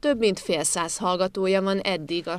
Több mint fél száz hallgatója van eddig a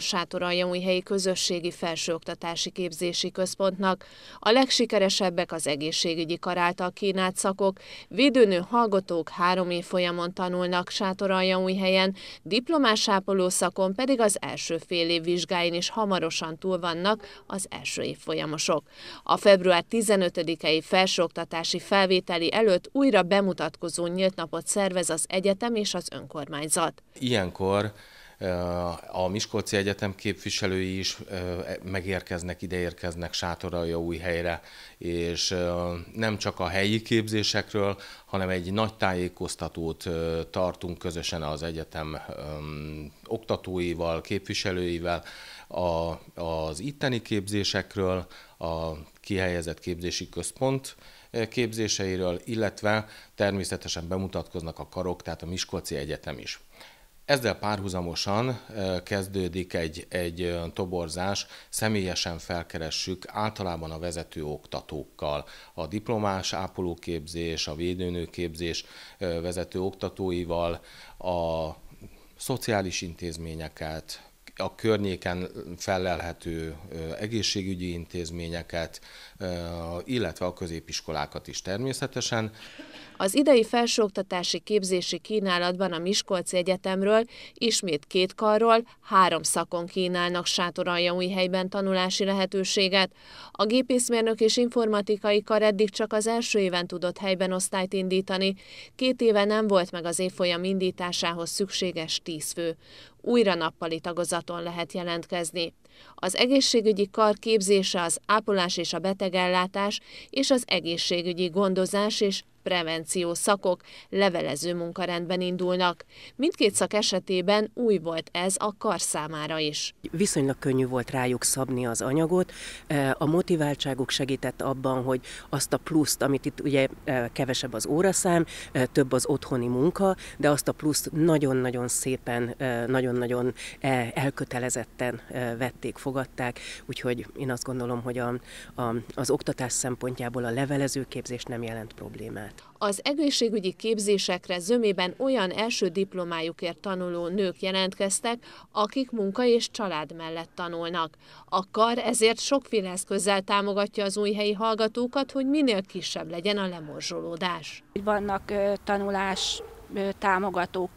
helyi Közösségi Felsőoktatási Képzési Központnak. A legsikeresebbek az egészségügyi karáltal kínált szakok. Védőnő hallgatók három év folyamon tanulnak Sátoraljaújhelyen, diplomás ápoló szakon pedig az első fél év vizsgáin is hamarosan túl vannak az első év folyamosok. A február 15-i felsőoktatási felvételi előtt újra bemutatkozó nyílt napot szervez az egyetem és az önkormányzat. Ilyen ilyenkor eh, a Miskolci Egyetem képviselői is eh, megérkeznek, ideérkeznek sátoralja új helyre, és eh, nem csak a helyi képzésekről, hanem egy nagy tájékoztatót tartunk közösen az egyetem oktatóival, képviselőivel az itteni képzésekről, a kihelyezett képzési központ, képzéseiről, illetve természetesen bemutatkoznak a karok, tehát a Miskolci Egyetem is. Ezzel párhuzamosan kezdődik egy, egy toborzás, személyesen felkeressük általában a vezető oktatókkal. A diplomás ápolóképzés, a védőnőképzés vezető oktatóival, a szociális intézményeket, a környéken felelhető egészségügyi intézményeket, illetve a középiskolákat is természetesen. Az idei felsőoktatási képzési kínálatban a Miskolci Egyetemről ismét két karról, három szakon kínálnak helyben tanulási lehetőséget. A gépészmérnök és informatikai kar eddig csak az első éven tudott helyben osztályt indítani. Két éve nem volt meg az évfolyam indításához szükséges tíz fő újra nappali tagozaton lehet jelentkezni. Az egészségügyi kar képzése az ápolás és a betegellátás és az egészségügyi gondozás és prevenció szakok levelező munkarendben indulnak. Mindkét szak esetében új volt ez a kar számára is. Viszonylag könnyű volt rájuk szabni az anyagot. E, a motiváltságuk segített abban, hogy azt a pluszt, amit itt ugye e, kevesebb az óraszám, e, több az otthoni munka, de azt a pluszt nagyon-nagyon szépen, nagyon-nagyon elkötelezetten vették, fogadták, úgyhogy én azt gondolom, hogy a, a, az oktatás szempontjából a levelezőképzés nem jelent problémát. Az egészségügyi képzésekre zömében olyan első diplomájukért tanuló nők jelentkeztek, akik munka és család mellett tanulnak. A kar ezért sokféle eszközzel támogatja az új helyi hallgatókat, hogy minél kisebb legyen a lemorzsolódás. Vannak tanulás támogató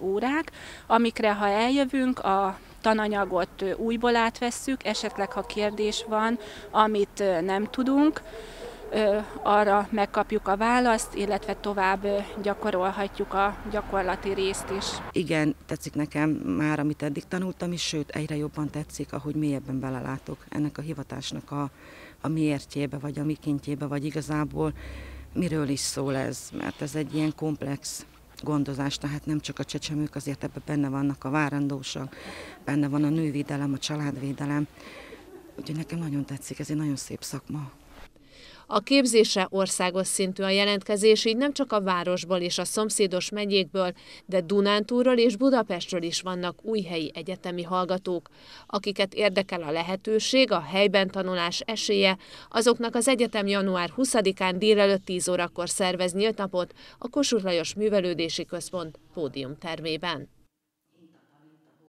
órák, amikre ha eljövünk, a tananyagot újból átvesszük, esetleg ha kérdés van, amit nem tudunk, arra megkapjuk a választ, illetve tovább gyakorolhatjuk a gyakorlati részt is. Igen, tetszik nekem már, amit eddig tanultam, is sőt, egyre jobban tetszik, ahogy mélyebben belelátok ennek a hivatásnak a, a miértjébe, vagy a mikintjébe, vagy igazából miről is szól ez, mert ez egy ilyen komplex gondozás, tehát nem csak a csecsemők, azért ebben benne vannak a várandósak, benne van a nővédelem, a családvédelem, úgyhogy nekem nagyon tetszik, ez egy nagyon szép szakma. A képzésre országos szintű a jelentkezés, így nem csak a városból és a szomszédos megyékből, de Dunántúról és Budapestről is vannak új helyi egyetemi hallgatók. Akiket érdekel a lehetőség, a helyben tanulás esélye, azoknak az egyetem január 20-án délelőtt 10 órakor szervez nyílt napot a Kossuth Lajos Művelődési Központ pódium termében.